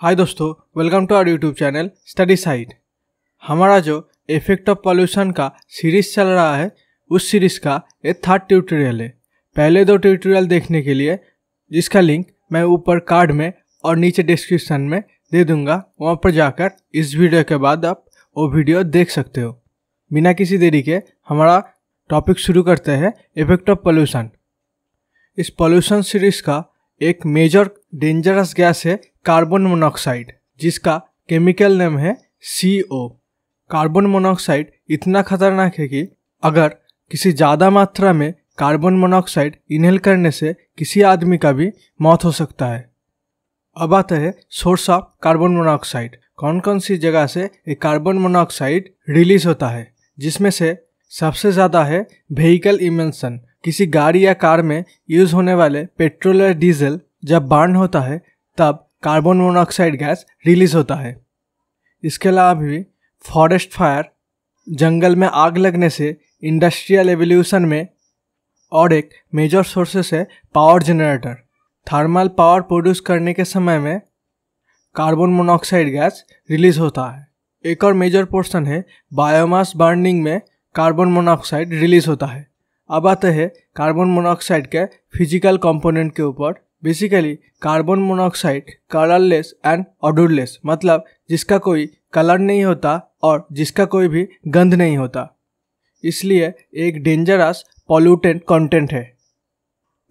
हाय दोस्तों welcome to our YouTube channel study site हमारा जो इफेक्ट ऑफ पॉल्यूशन का सीरीज चल रहा है उस सीरीज़ का ये थर्ड ट्यूटोरियल है पहले दो ट्यूटोरियल देखने के लिए जिसका लिंक मैं ऊपर कार्ड में और नीचे डिस्क्रिप्शन में दे दूंगा वहाँ पर जाकर इस वीडियो के बाद आप वो वीडियो देख सकते हो बिना किसी देरी के हमारा टॉपिक शुरू करते हैं इफेक्ट ऑफ पॉल्यूशन इस पॉल्यूशन सीरीज़ का एक मेजर डेंजरस गैस है कार्बन मोनोऑक्साइड जिसका केमिकल नेम है सी ओ कार्बन मोनोऑक्साइड इतना खतरनाक है कि अगर किसी ज़्यादा मात्रा में कार्बन मोनोऑक्साइड इनहेल करने से किसी आदमी का भी मौत हो सकता है अब आता है सोर्स ऑफ कार्बन मोनोऑक्साइड कौन कौन सी जगह से ये कार्बन मोनोऑक्साइड रिलीज होता है जिसमें से सबसे ज़्यादा है व्हीकल इमेंसन किसी गाड़ी या कार में यूज़ होने वाले पेट्रोल या डीजल जब बर्न होता है तब कार्बन मोनोऑक्साइड गैस रिलीज होता है इसके अलावा भी फॉरेस्ट फायर जंगल में आग लगने से इंडस्ट्रियल एवोल्यूशन में और एक मेजर सोर्सेस है power generator thermal power produce करने के समय में कार्बन मोनोऑक्साइड गैस रिलीज होता है एक और मेजर पोर्शन है बायोमास बर्निंग में कार्बन मोनोऑक्साइड रिलीज होता है अब आते हैं कार्बन मोनोऑक्साइड के फिजिकल कंपोनेंट के ऊपर basically carbon monoxide colourless and odourless मतलब जिसका कोई कलर नहीं होता और जिसका कोई भी गंध नहीं होता इसलिए एक डेंजरस पॉल्यूटेंट कंटेंट है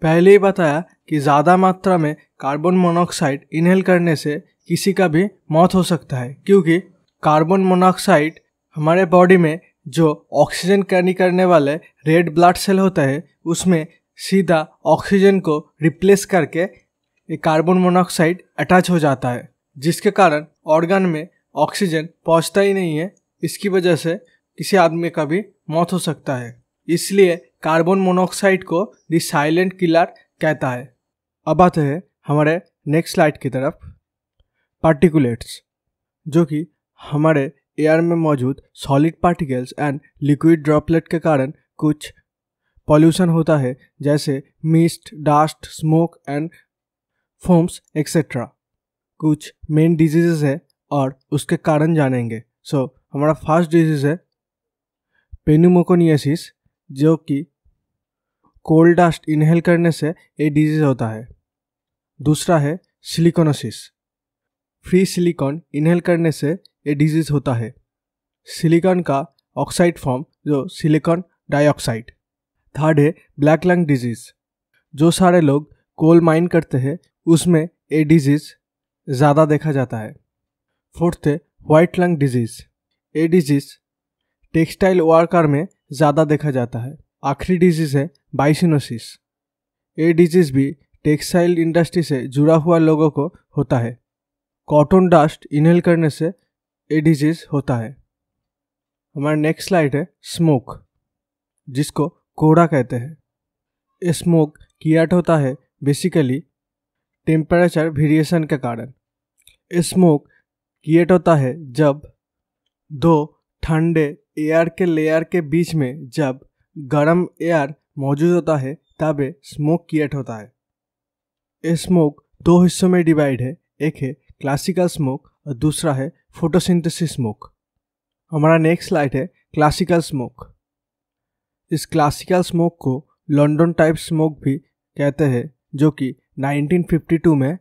पहले ही बताया कि ज़्यादा मात्रा में कार्बन मोनोऑक्साइड इनहेल करने से किसी का भी मौत हो सकता है क्योंकि कार्बन मोनोऑक्साइड हमारे बॉडी में जो ऑक्सीजन कैरी करने वाले रेड ब्लड सेल होता है उसमें सीधा ऑक्सीजन को रिप्लेस करके कार्बन मोनोऑक्साइड अटैच हो जाता है जिसके कारण ऑर्गन में ऑक्सीजन पहुंचता ही नहीं है इसकी वजह से किसी आदमी का भी मौत हो सकता है इसलिए कार्बन मोनोऑक्साइड को दी साइलेंट किलर कहता है अब आते हैं हमारे नेक्स्ट स्लाइड की तरफ पार्टिकुलेट्स जो कि हमारे एयर में मौजूद solid particles and liquid droplet के कारण कुछ पॉल्यूशन होता है जैसे mist dust smoke and fumes etcetera कुछ मेन डिजीजेज है और उसके कारण जानेंगे सो so, हमारा फर्स्ट डिजीज है पेनुमोकोनियसिस जो कि कोल्ड डस्ट इनहेल करने से ये डिजीज होता है दूसरा है सिलिकोनोसिस फ्री सिलिकॉन इनहेल करने से ये डिजीज़ होता है सिलिकॉन का ऑक्साइड फॉर्म जो सिलिकॉन डाइऑक्साइड थर्ड है ब्लैक लंग डिजीज़ जो सारे लोग कोल माइन करते हैं उसमें ये डिजीज़ ज़्यादा देखा जाता है फोर्थ है व्हाइट लंग डिजीज़ ये डिजीज़ टेक्सटाइल वर्कर में ज़्यादा देखा जाता है आखिरी डिजीज़ है बाइसिनोसिस ये डिजीज़ भी टेक्सटाइल इंडस्ट्री से जुड़ा हुआ लोगों को होता है कॉटन डस्ट इनहेल करने से ए डिजीज़ होता है हमारा नेक्स्ट स्लाइड है स्मोक जिसको कोड़ा कहते हैं ये स्मोक कियाट होता है बेसिकली टेम्परेचर वेरिएशन के कारण ये स्मोक क्रिएट होता है जब दो ठंडे एयर के लेयर के बीच में जब गर्म एयर मौजूद होता है तब स्मोक क्रिएट होता है ये स्मोक दो हिस्सों में डिवाइड है एक है क्लासिकल स्मोक और दूसरा है फोटोसिंथेसिस स्मोक हमारा नेक्स्ट स्लाइड है क्लासिकल स्मोक इस क्लासिकल स्मोक को लंदन टाइप स्मोक भी कहते हैं जो कि 1952 में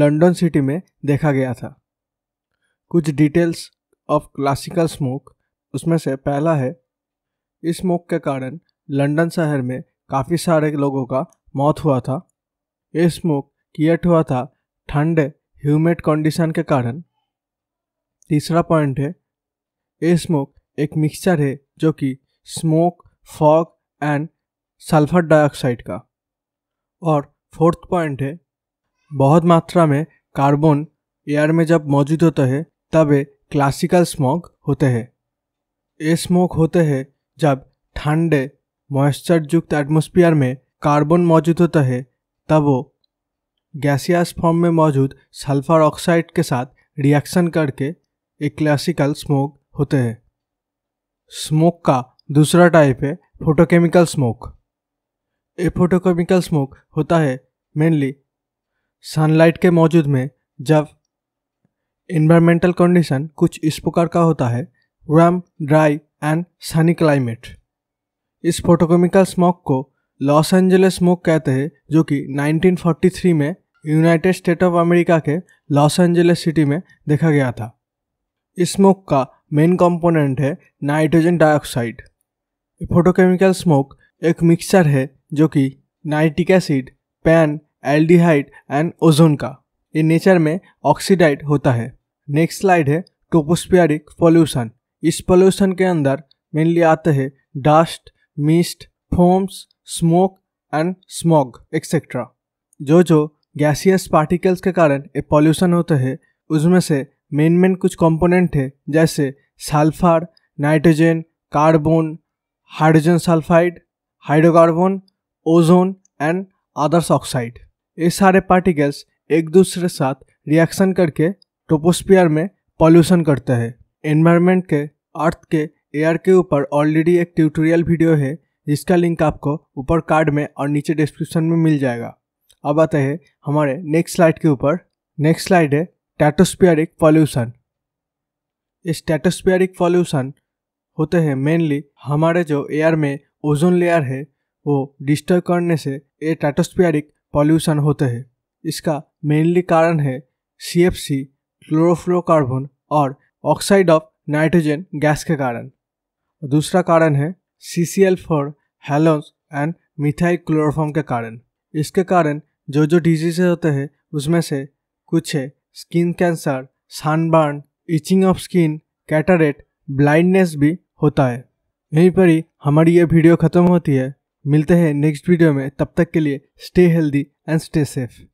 लंदन सिटी में देखा गया था कुछ डिटेल्स ऑफ क्लासिकल स्मोक उसमें से पहला है इस स्मोक के कारण लंदन शहर में काफ़ी सारे लोगों का मौत हुआ था ये स्मोक क्रिएट हुआ था ठंडे ह्यूमिड कंडीशन के कारण तीसरा पॉइंट है ए स्मोक एक मिक्सचर है जो कि smoke fog and sulphur dioxide का और फोर्थ पॉइंट है बहुत मात्रा में कार्बन एयर में जब मौजूद होता है तब क्लासिकल स्मोक होते हैं ए स्मोक होते हैं जब ठंडे मॉइस्चर युक्त एटमोस्फियर में कार्बन मौजूद होता है तब वो गैसियस फॉर्म में मौजूद सल्फर ऑक्साइड के साथ रिएक्शन करके एक क्लासिकल स्मोक होते हैं स्मोक का दूसरा टाइप है फोटोकेमिकल स्मोक ये फोटोकेमिकल स्मोक होता है मेनली सनलाइट के मौजूद में जब इन्वायरमेंटल कंडीशन कुछ इस प्रकार का होता है warm dry and sunny climate इस फोटोकेमिकल स्मोक को लॉस एंजलिस स्मोक कहते हैं जो कि 1943 में यूनाइटेड स्टेट ऑफ अमेरिका के लॉस एंजलिस सिटी में देखा गया था स्मोक का मेन कंपोनेंट है नाइट्रोजन डाइऑक्साइड फोटोकेमिकल स्मोक एक मिक्सचर है जो कि nitric acid PAN aldehyde and ozone का ये नेचर में ऑक्सीडाइड होता है नेक्स्ट स्लाइड है टोपोस्पियरिक पॉल्यूशन इस पॉल्यूशन के अंदर मेनली आते हैं dust mist fumes smoke and smog etcetera जो जो गैसियस पार्टिकल्स के कारण ये पॉल्यूशन होते हैं उसमें से मेन मेन कुछ कंपोनेंट है जैसे sulphur nitrogen carbon hydrogen sulphide hydrocarbon ozone and others oxide ये सारे पार्टिकल्स एक दूसरे साथ रिएक्शन करके टोपोस्पियर में पॉल्यूशन करते हैं एनवायरनमेंट के अर्थ के एयर के ऊपर ऑलरेडी एक ट्यूटोरियल वीडियो है जिसका लिंक आपको ऊपर कार्ड में और नीचे डिस्क्रिप्शन में मिल जाएगा अब आते हैं हमारे नेक्स्ट स्लाइड के ऊपर नेक्स्ट स्लाइड है टैटोस्पियरिक पॉल्यूशन स्टैटोस्पियरिक पॉल्यूशन होते हैं मेनली हमारे जो एयर में ओजोन लेयर है वो डिस्टर्ब करने से ये टैटोस्पियरिक पॉल्यूशन होते हैं इसका मेनली कारण है सी एफ सी क्लोरोफ्लोकार्बन और ऑक्साइड ऑफ नाइट्रोजन गैस के कारण दूसरा कारण है C C L four halons and methyl chloroform के कारण इसके कारण जो जो डिजीजे होते हैं उसमें से कुछ है skin cancer sunburn itching of skin cataract blindness भी होता है यहीं पर ही हमारी ये वीडियो ख़त्म होती है मिलते हैं नेक्स्ट वीडियो में तब तक के लिए stay healthy and stay safe